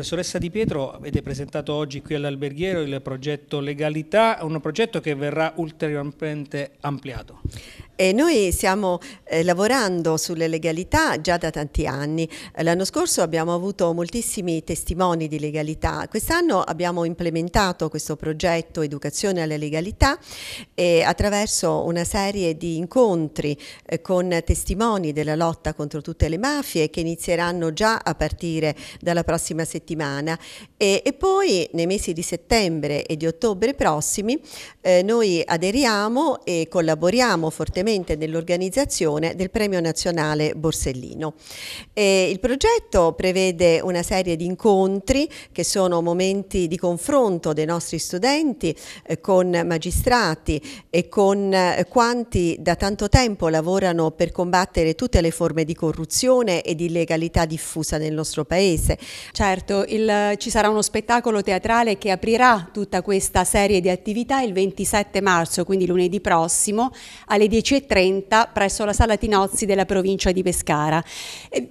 Professoressa Di Pietro, avete presentato oggi qui all'Alberghiero il progetto Legalità, un progetto che verrà ulteriormente ampliato. E noi stiamo eh, lavorando sulle legalità già da tanti anni. L'anno scorso abbiamo avuto moltissimi testimoni di legalità. Quest'anno abbiamo implementato questo progetto Educazione alla legalità eh, attraverso una serie di incontri eh, con testimoni della lotta contro tutte le mafie che inizieranno già a partire dalla prossima settimana. E, e poi nei mesi di settembre e di ottobre prossimi eh, noi aderiamo e collaboriamo fortemente ovviamente dell'organizzazione del Premio Nazionale Borsellino. E il progetto prevede una serie di incontri che sono momenti di confronto dei nostri studenti eh, con magistrati e con eh, quanti da tanto tempo lavorano per combattere tutte le forme di corruzione e di illegalità diffusa nel nostro paese. Certo, il, ci sarà uno spettacolo teatrale che aprirà tutta questa serie di attività il 27 marzo, quindi lunedì prossimo, alle 10.30 g presso la Sala Tinozzi della provincia di Pescara.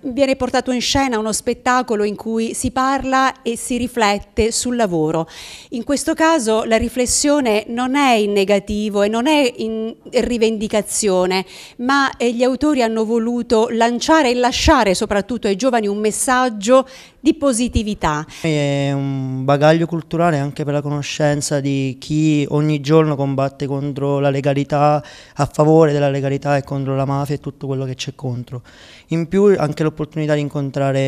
Viene portato in scena uno spettacolo in cui si parla e si riflette sul lavoro. In questo caso la riflessione non è in negativo e non è in rivendicazione, ma eh, gli autori hanno voluto lanciare e lasciare soprattutto ai giovani un messaggio di positività. È un bagaglio culturale anche per la conoscenza di chi ogni giorno combatte contro la legalità a favore della legalità e contro la mafia e tutto quello che c'è contro. In più anche l'opportunità di incontrare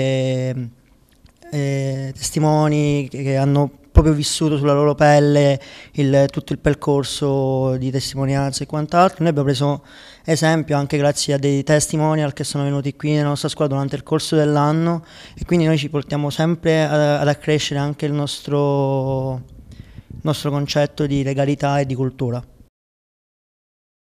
eh, testimoni che hanno proprio vissuto sulla loro pelle il, tutto il percorso di testimonianza e quant'altro. Noi abbiamo preso esempio anche grazie a dei testimonial che sono venuti qui nella nostra scuola durante il corso dell'anno e quindi noi ci portiamo sempre a, eh, ad accrescere anche il nostro, il nostro concetto di legalità e di cultura.